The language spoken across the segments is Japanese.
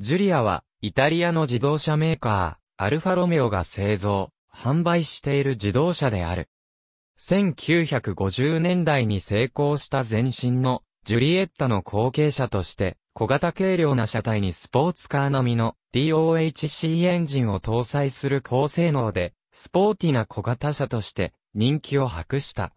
ジュリアは、イタリアの自動車メーカー、アルファロメオが製造、販売している自動車である。1950年代に成功した前身の、ジュリエッタの後継者として、小型軽量な車体にスポーツカー並みの DOHC エンジンを搭載する高性能で、スポーティな小型車として人気を博した。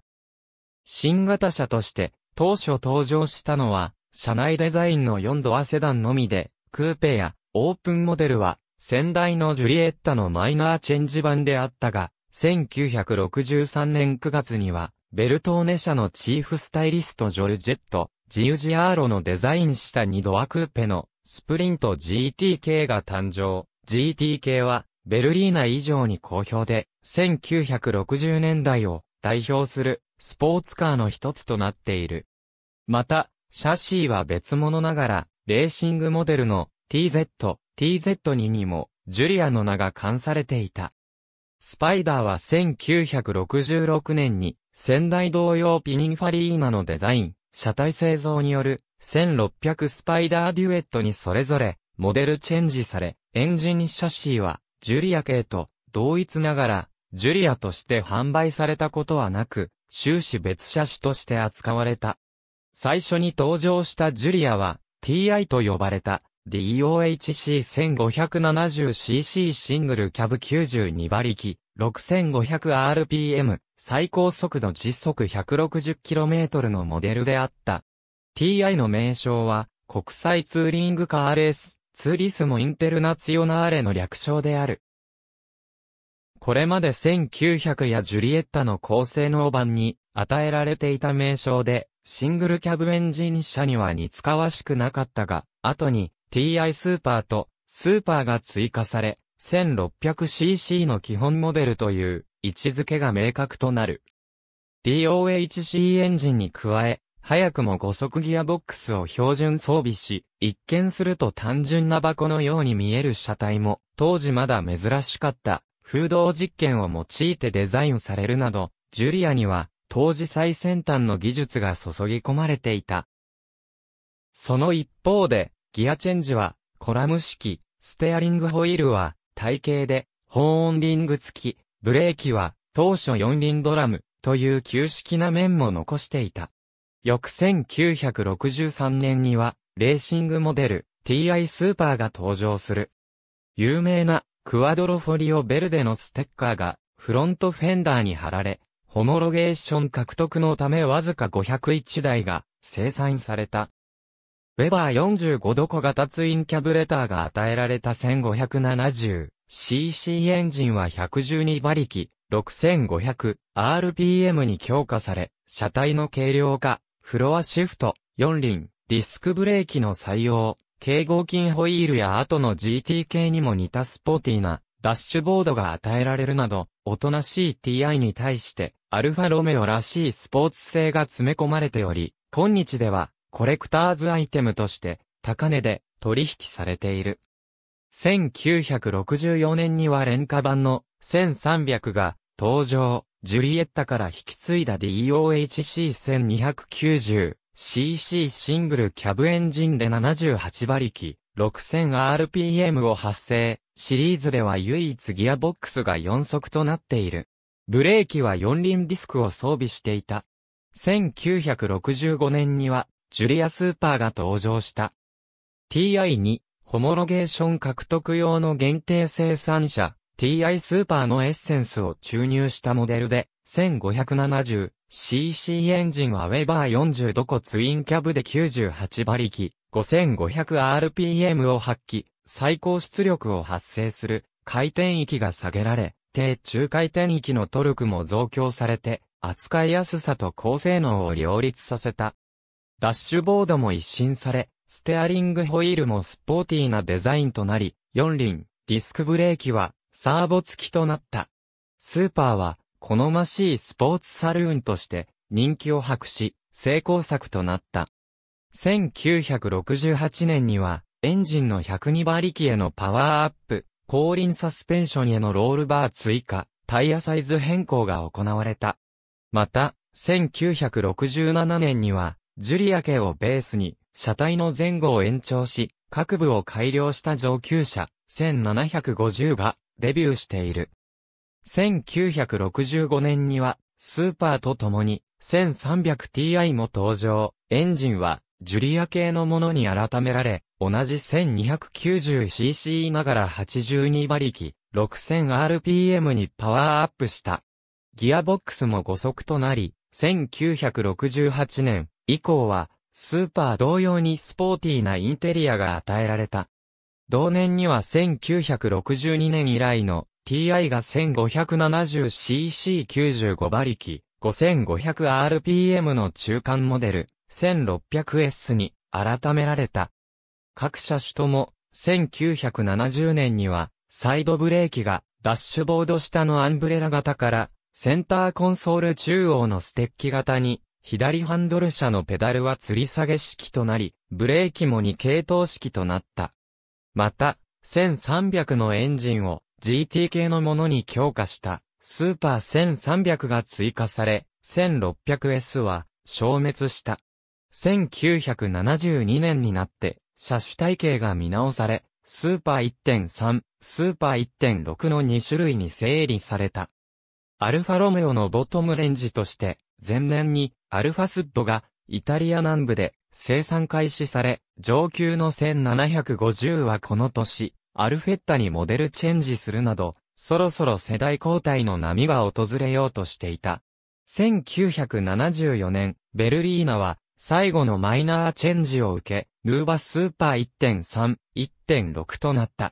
新型車として当初登場したのは、車内デザインの4ドアセダンのみで、クーペやオープンモデルは、先代のジュリエッタのマイナーチェンジ版であったが、1963年9月には、ベルトーネ社のチーフスタイリストジョルジェット、ジウジアーロのデザインした2ドアクーペのスプリント GTK が誕生。GTK はベルリーナ以上に好評で、1960年代を代表するスポーツカーの一つとなっている。また、シャシーは別物ながら、レーシングモデルの TZ、TZ2 にも、ジュリアの名が冠されていた。スパイダーは1966年に、仙台同様ピニンファリーナのデザイン、車体製造による、1600スパイダーデュエットにそれぞれ、モデルチェンジされ、エンジンシャシーは、ジュリア系と、同一ながら、ジュリアとして販売されたことはなく、終始別車種として扱われた。最初に登場したジュリアは、TI と呼ばれた、DOHC1570cc シングルキャブ92馬力、6500rpm、最高速度実速 160km のモデルであった。TI の名称は、国際ツーリングカーレース、ツーリスモインテルナツヨナーレの略称である。これまで1900やジュリエッタの高性能版に与えられていた名称で、シングルキャブエンジン車には似つかわしくなかったが、後に TI スーパーとスーパーが追加され、1600cc の基本モデルという位置づけが明確となる。DOHC エンジンに加え、早くも5速ギアボックスを標準装備し、一見すると単純な箱のように見える車体も、当時まだ珍しかった、風洞実験を用いてデザインされるなど、ジュリアには、当時最先端の技術が注ぎ込まれていた。その一方で、ギアチェンジは、コラム式、ステアリングホイールは、体型で、保温リング付き、ブレーキは、当初4輪ドラム、という旧式な面も残していた。翌1963年には、レーシングモデル、TI スーパーが登場する。有名な、クワドロフォリオベルデのステッカーが、フロントフェンダーに貼られ、ホモロゲーション獲得のためわずか501台が生産された。ウェバー45度小型ツインキャブレターが与えられた 1570cc エンジンは112馬力 6500rpm に強化され、車体の軽量化、フロアシフト、四輪、ディスクブレーキの採用、軽合金ホイールや後の GT 系にも似たスポーティーなダッシュボードが与えられるなど、おとなしい TI に対して、アルファロメオらしいスポーツ性が詰め込まれており、今日では、コレクターズアイテムとして高値で取引されている。1964年には廉価版の1300が登場、ジュリエッタから引き継いだ DOHC1290。CC シングルキャブエンジンで78馬力、6000rpm を発生、シリーズでは唯一ギアボックスが4速となっている。ブレーキは4輪ディスクを装備していた。1965年にはジュリアスーパーが登場した。TI2、ホモロゲーション獲得用の限定生産者、TI スーパーのエッセンスを注入したモデルで、1570cc エンジンはウェバー40度個ツインキャブで98馬力、5500rpm を発揮、最高出力を発生する回転域が下げられ、低中回転域のトルクも増強されて、扱いやすさと高性能を両立させた。ダッシュボードも一新され、ステアリングホイールもスポーティーなデザインとなり、四輪、ディスクブレーキは、サーボ付きとなった。スーパーは、好ましいスポーツサルーンとして、人気を博し、成功作となった。1968年には、エンジンの102馬力へのパワーアップ、後輪サスペンションへのロールバー追加、タイヤサイズ変更が行われた。また、1967年には、ジュリア家をベースに、車体の前後を延長し、各部を改良した上級車、1750がデビューしている。1965年には、スーパーと共に、1300ti も登場。エンジンは、ジュリア系のものに改められ、同じ 1290cc ながら82馬力、6000rpm にパワーアップした。ギアボックスも5速となり、1968年、以降は、スーパー同様にスポーティーなインテリアが与えられた。同年には1962年以来の TI が 1570cc95 馬力、5500rpm の中間モデル、1600S に改められた。各車種とも、1970年には、サイドブレーキが、ダッシュボード下のアンブレラ型から、センターコンソール中央のステッキ型に左ハンドル車のペダルは吊り下げ式となり、ブレーキも2系統式となった。また、1300のエンジンを GT 系のものに強化したスーパー1300が追加され、1600S は消滅した。1972年になって、車種体系が見直され、スーパー1.3、スーパー1.6の2種類に整理された。アルファロメオのボトムレンジとして、前年にアルファスッドがイタリア南部で生産開始され、上級の1750はこの年、アルフェッタにモデルチェンジするなど、そろそろ世代交代の波が訪れようとしていた。1974年、ベルリーナは最後のマイナーチェンジを受け、ヌーバスーパー1.3、1.6となった。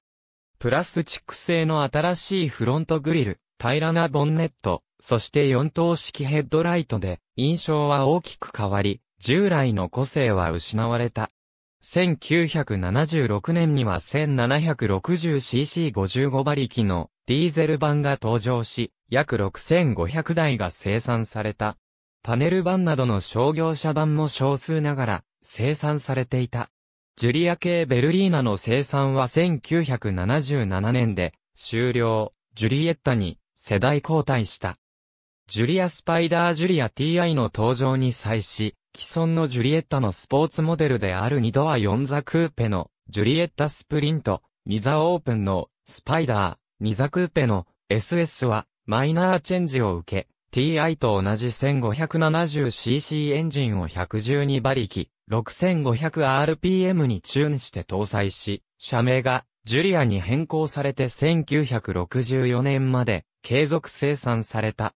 プラスチック製の新しいフロントグリル、平らなボンネット、そして4灯式ヘッドライトで、印象は大きく変わり、従来の個性は失われた。1976年には 1760cc55 馬力のディーゼル版が登場し、約6500台が生産された。パネル版などの商業車版も少数ながら生産されていた。ジュリア系ベルリーナの生産は1977年で終了。ジュリエッタに世代交代した。ジュリア・スパイダー・ジュリア TI の登場に際し、既存のジュリエッタのスポーツモデルである2ドア4座クーペのジュリエッタスプリント、2座オープンのスパイダー、2座クーペの SS はマイナーチェンジを受け、TI と同じ 1570cc エンジンを112馬力、6500rpm にチューンして搭載し、社名がジュリアに変更されて1964年まで継続生産された。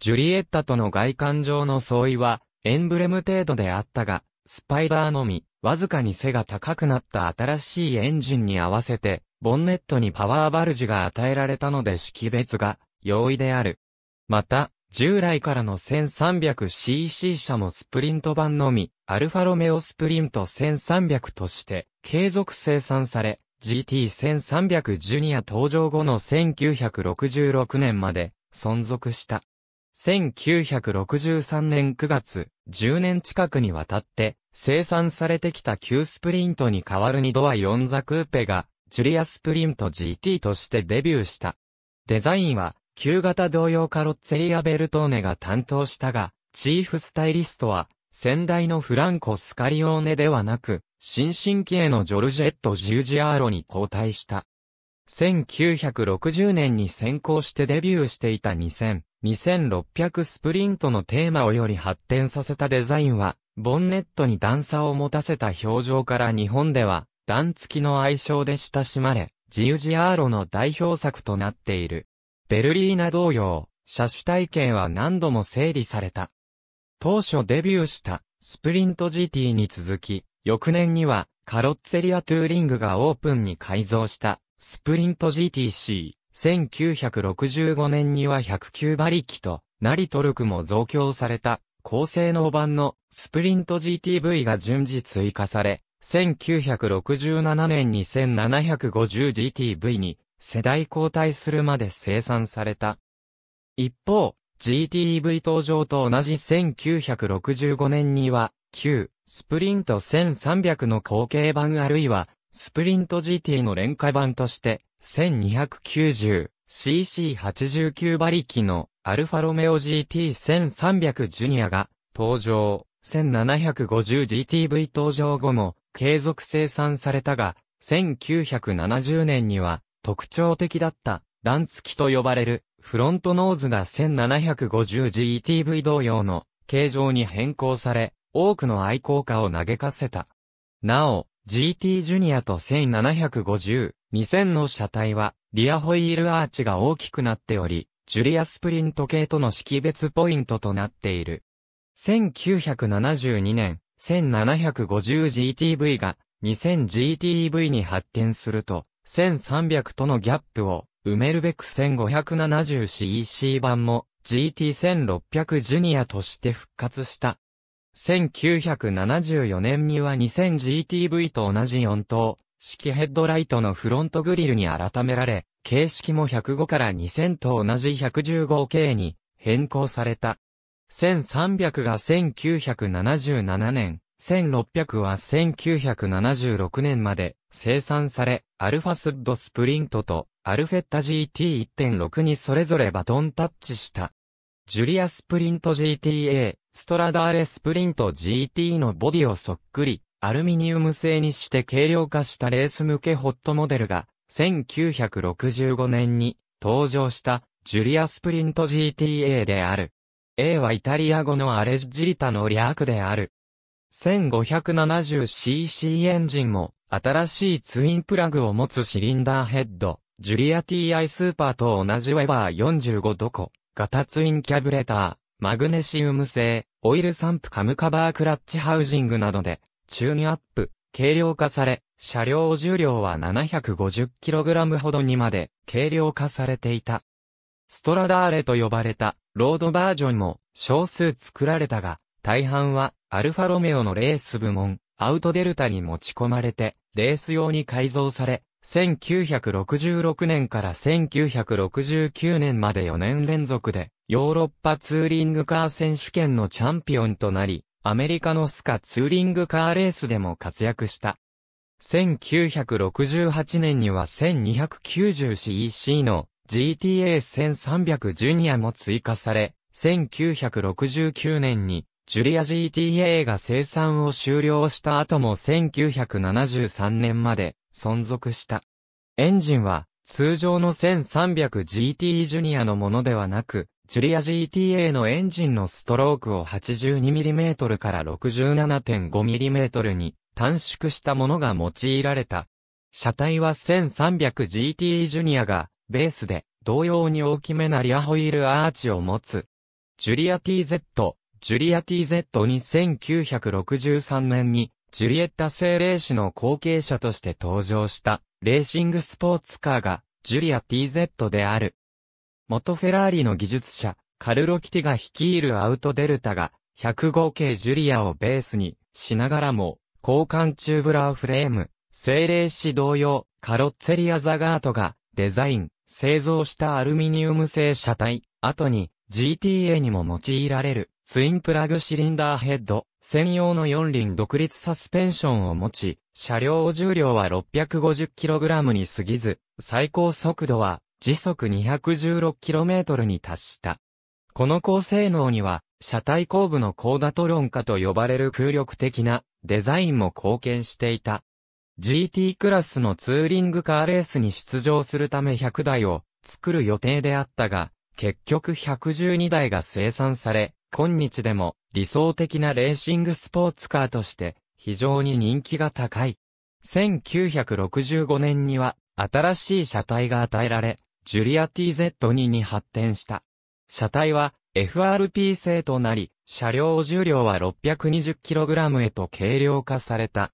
ジュリエッタとの外観上の相違はエンブレム程度であったが、スパイダーのみ、わずかに背が高くなった新しいエンジンに合わせて、ボンネットにパワーバルジが与えられたので識別が容易である。また、従来からの 1300cc 車もスプリント版のみ、アルファロメオスプリント1300として継続生産され、g t 1 3ュニア登場後の1966年まで存続した。1963年9月、10年近くにわたって生産されてきた旧スプリントに代わる2ドア4座クーペがジュリアスプリント GT としてデビューした。デザインは旧型同様カロッツェリア・ベルトーネが担当したが、チーフスタイリストは先代のフランコ・スカリオーネではなく、新進気鋭のジョルジェット・ジュージアーロに交代した。1960年に先行してデビューしていた2000、2600スプリントのテーマをより発展させたデザインは、ボンネットに段差を持たせた表情から日本では、段付きの愛称で親しまれ、ジュージアーロの代表作となっている。ベルリーナ同様、車種体験は何度も整理された。当初デビューした、スプリント GT に続き、翌年には、カロッツェリアトゥーリングがオープンに改造した、スプリント GTC。1965年には109馬力と、なりトルクも増強された、高性能版のスプリント GTV が順次追加され、1967年に 1750GTV に世代交代するまで生産された。一方、g t v 登場と同じ1965年には、旧スプリント1300の後継版あるいは、スプリント GT の廉価版として、1290cc89 馬力のアルファロメオ GT1300 ジュニアが登場。1750GTV 登場後も継続生産されたが、1970年には特徴的だった段付きと呼ばれるフロントノーズが 1750GTV 同様の形状に変更され、多くの愛好家を嘆かせた。なお、GT ジュニアと1750、2000の車体は、リアホイールアーチが大きくなっており、ジュリアスプリント系との識別ポイントとなっている。1972年、1750GTV が 2000GTV に発展すると、1300とのギャップを埋めるべく 1570cc 版も GT1600 ジュニアとして復活した。1974年には 2000GTV と同じ4灯、式ヘッドライトのフロントグリルに改められ、形式も105から2000と同じ 115K に変更された。1300が1977年、1600は1976年まで生産され、アルファスッドスプリントとアルフェッタ GT1.6 にそれぞれバトンタッチした。ジュリアスプリント GTA、ストラダーレスプリント GT のボディをそっくり、アルミニウム製にして軽量化したレース向けホットモデルが、1965年に登場したジュリアスプリント GTA である。A はイタリア語のアレッジリタの略である。1570cc エンジンも新しいツインプラグを持つシリンダーヘッド、ジュリア TI スーパーと同じウェバー45ドコ、型ツインキャブレター、マグネシウム製、オイルサンプカムカバークラッチハウジングなどで、チューンアップ、軽量化され、車両重量は 750kg ほどにまで軽量化されていた。ストラダーレと呼ばれたロードバージョンも少数作られたが、大半はアルファロメオのレース部門、アウトデルタに持ち込まれて、レース用に改造され、1966年から1969年まで4年連続でヨーロッパツーリングカー選手権のチャンピオンとなり、アメリカのスカツーリングカーレースでも活躍した。1968年には 1290cc の GTA1300 ジュニアも追加され、1969年にジュリア GTA が生産を終了した後も1973年まで存続した。エンジンは通常の 1300GT ジュニアのものではなく、ジュリア GTA のエンジンのストロークを 82mm から 67.5mm に短縮したものが用いられた。車体は 1300GT ジュニアがベースで同様に大きめなリアホイールアーチを持つ。ジュリア TZ、ジュリア TZ に1963年にジュリエッタ製霊士の後継者として登場したレーシングスポーツカーがジュリア TZ である。元フェラーリの技術者、カルロ・キティが率いるアウトデルタが、105系ジュリアをベースにしながらも、交換チューブラーフレーム、精霊子同様、カロッツェリアザガートがデザイン、製造したアルミニウム製車体、後に GTA にも用いられるツインプラグシリンダーヘッド、専用の4輪独立サスペンションを持ち、車両重量は 650kg に過ぎず、最高速度は時速 216km に達した。この高性能には、車体後部の高ダトロン化と呼ばれる空力的なデザインも貢献していた。GT クラスのツーリングカーレースに出場するため100台を作る予定であったが、結局112台が生産され、今日でも理想的なレーシングスポーツカーとして非常に人気が高い。1965年には新しい車体が与えられ、ジュリア TZ2 に発展した。車体は FRP 製となり、車両重量は 620kg へと軽量化された。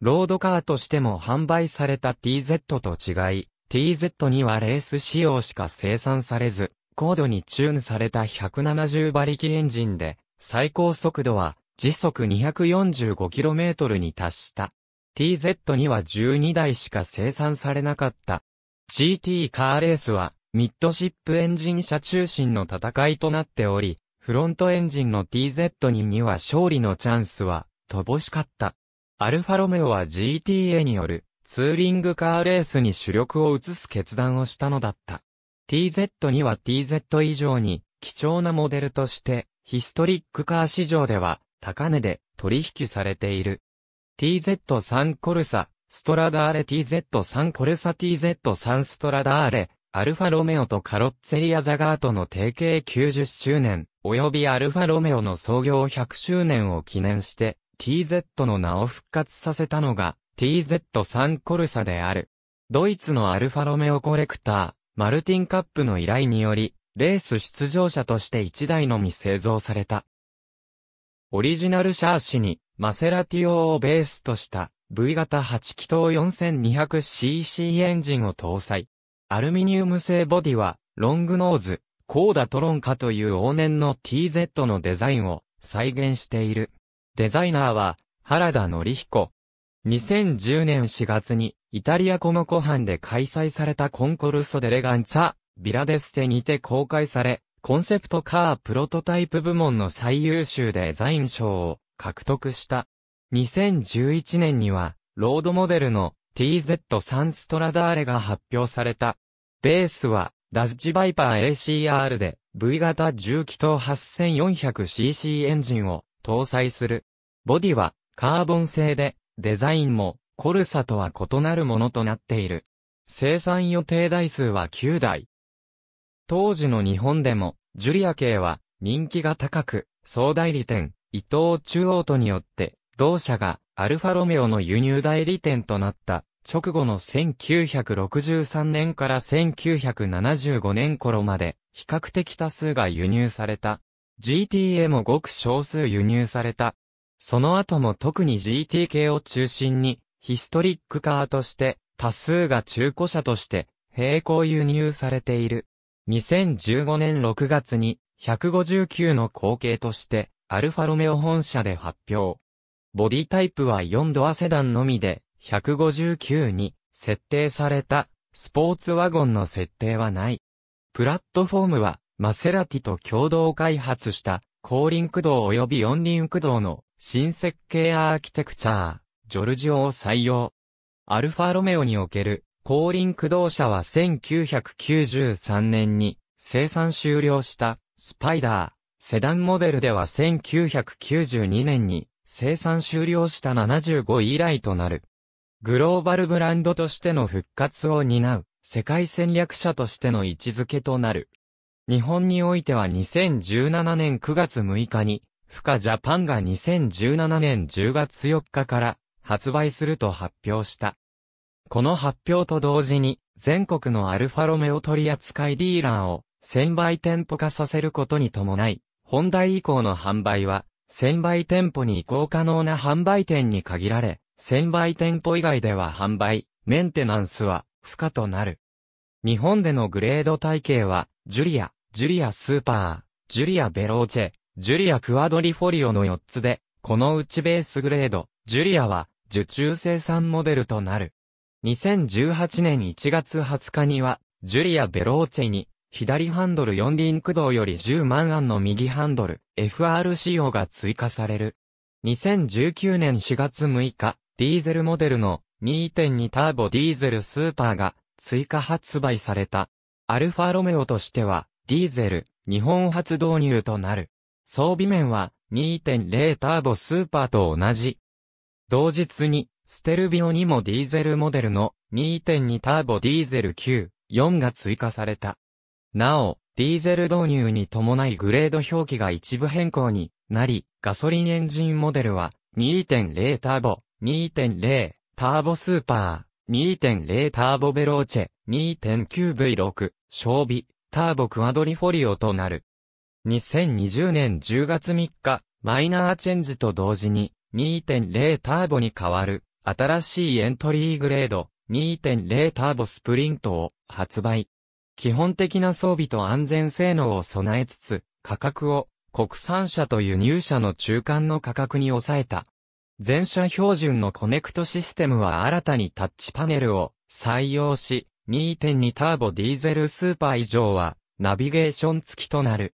ロードカーとしても販売された TZ と違い、TZ にはレース仕様しか生産されず、高度にチューンされた170馬力エンジンで、最高速度は時速 245km に達した。TZ には12台しか生産されなかった。GT カーレースは、ミッドシップエンジン車中心の戦いとなっており、フロントエンジンの TZ にには勝利のチャンスは、乏しかった。アルファロメオは GTA によるツーリングカーレースに主力を移す決断をしたのだった。TZ には TZ 以上に貴重なモデルとしてヒストリックカー市場では高値で取引されている。TZ3 コルサ、ストラダーレ TZ3 コルサ TZ3 ストラダーレ、アルファロメオとカロッツェリアザガートの提携90周年、及びアルファロメオの創業100周年を記念して、TZ の名を復活させたのが、TZ3 コルサである。ドイツのアルファロメオコレクター、マルティンカップの依頼により、レース出場者として1台のみ製造された。オリジナルシャーシに、マセラティオをベースとした、V 型8気筒 4200cc エンジンを搭載。アルミニウム製ボディは、ロングノーズ、コーダトロンカという往年の TZ のデザインを再現している。デザイナーは、原田則彦。2010年4月に、イタリアコモコ藩で開催されたコンコルソデレガンツァ、ビラデステにて公開され、コンセプトカープロトタイプ部門の最優秀デザイン賞を獲得した。2011年には、ロードモデルの TZ3 ストラダーレが発表された。ベースは、ダッチバイパー ACR で、V 型重機と 8400cc エンジンを搭載する。ボディは、カーボン製で、デザインも、コルサとは異なるものとなっている。生産予定台数は9台。当時の日本でも、ジュリア系は人気が高く、総代理店、伊藤中央とによって同社がアルファロメオの輸入代理店となった直後の1963年から1975年頃まで比較的多数が輸入された。GTA もごく少数輸入された。その後も特に GT 系を中心にヒストリックカーとして多数が中古車として並行輸入されている。2015年6月に159の後継としてアルファロメオ本社で発表。ボディタイプは4ドアセダンのみで、159に設定された、スポーツワゴンの設定はない。プラットフォームは、マセラティと共同開発した、後輪駆動及び四輪駆動の新設計アーキテクチャー、ジョルジオを採用。アルファロメオにおける後輪駆動車は1993年に生産終了したスパイダー、セダンモデルでは1992年に生産終了した75位以来となる。グローバルブランドとしての復活を担う、世界戦略者としての位置づけとなる。日本においては2017年9月6日に、フカジャパンが2017年10月4日から発売すると発表した。この発表と同時に、全国のアルファロメオ取扱いディーラーを1000倍店舗化させることに伴い、本題以降の販売は専売店舗に移行可能な販売店に限られ、専売店舗以外では販売、メンテナンスは不可となる。日本でのグレード体系は、ジュリア、ジュリアスーパー、ジュリアベローチェ、ジュリアクワドリフォリオの4つで、このうちベースグレード、ジュリアは受注生産モデルとなる。2018年1月20日には、ジュリアベローチェに左ハンドル4輪駆動より10万安の右ハンドル、FR 仕様が追加される。2019年4月6日、ディーゼルモデルの2.2ターボディーゼルスーパーが追加発売された。アルファロメオとしては、ディーゼル、日本初導入となる。装備面は2.0ターボスーパーと同じ。同日に、ステルビオにもディーゼルモデルの2.2ターボディーゼル9、4が追加された。なお、ディーゼル導入に伴いグレード表記が一部変更になり、ガソリンエンジンモデルは2.0ターボ、2.0ターボスーパー、2.0ターボベローチェ、2.9V6、装備、ターボクワドリフォリオとなる。2020年10月3日、マイナーチェンジと同時に2.0ターボに変わる新しいエントリーグレード2.0ターボスプリントを発売。基本的な装備と安全性能を備えつつ、価格を国産車と輸入車の中間の価格に抑えた。全車標準のコネクトシステムは新たにタッチパネルを採用し、2.2ターボディーゼルスーパー以上はナビゲーション付きとなる。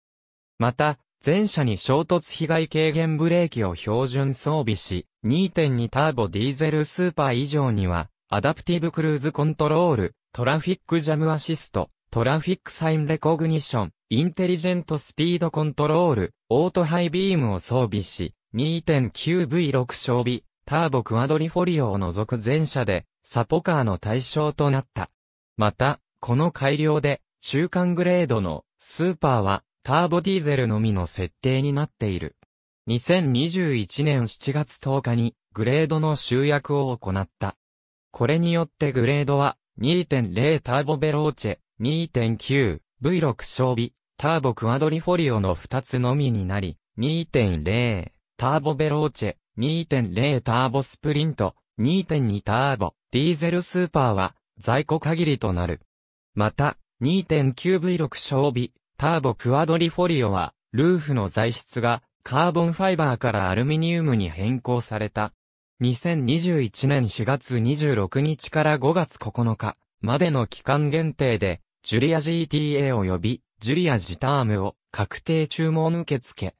また、全車に衝突被害軽減ブレーキを標準装備し、2.2ターボディーゼルスーパー以上には、アダプティブクルーズコントロール、トラフィックジャムアシスト、トラフィックサインレコグニション、インテリジェントスピードコントロール、オートハイビームを装備し、2.9V6 装備、ターボクアドリフォリオを除く全車で、サポカーの対象となった。また、この改良で、中間グレードのスーパーはターボディーゼルのみの設定になっている。2021年7月10日にグレードの集約を行った。これによってグレードは2.0ターボベローチェ、2.9、V6 装備、ターボクアドリフォリオの2つのみになり、2.0、ターボベローチェ、2.0ターボスプリント、2.2ターボ、ディーゼルスーパーは、在庫限りとなる。また、2.9V6 装備、ターボクアドリフォリオは、ルーフの材質が、カーボンファイバーからアルミニウムに変更された。2021年4月26日から5月9日までの期間限定でジュリア GTA 及び、ジュリアジタームを確定注文受付。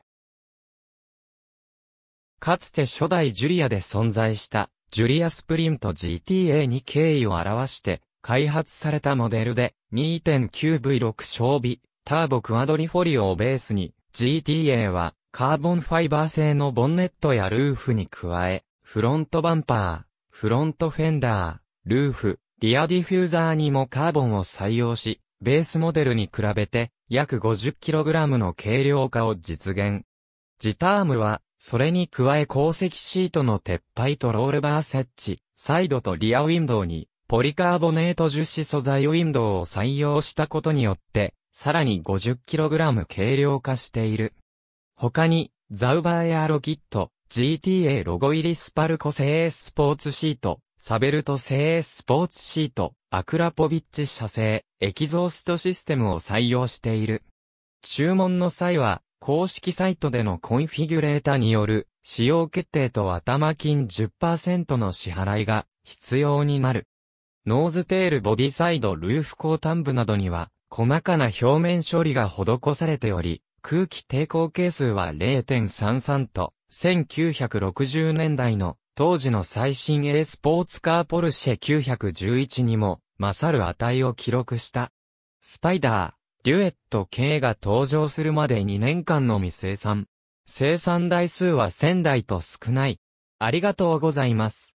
かつて初代ジュリアで存在した、ジュリアスプリント GTA に敬意を表して、開発されたモデルで、2.9V6 装備ターボクアドリフォリオをベースに、GTA は、カーボンファイバー製のボンネットやルーフに加え、フロントバンパー、フロントフェンダー、ルーフ、リアディフューザーにもカーボンを採用し、ベースモデルに比べて約 50kg の軽量化を実現。ジタームは、それに加え鉱石シートの撤廃とロールバー設置、サイドとリアウィンドウに、ポリカーボネート樹脂素材ウィンドウを採用したことによって、さらに 50kg 軽量化している。他に、ザウバーエアロキット、GTA ロゴ入りスパルコ製スポーツシート、サベルト製スポーツシート、アクラポビッチ社製、エキゾーストシステムを採用している。注文の際は、公式サイトでのコンフィギュレータによる、使用決定と頭金10%の支払いが必要になる。ノーズテールボディサイドルーフ後端部などには、細かな表面処理が施されており、空気抵抗係数は0.33と、1960年代の当時の最新 A スポーツカーポルシェ911にも、勝る値を記録した。スパイダー、デュエット K が登場するまで2年間の未生産。生産台数は1000台と少ない。ありがとうございます。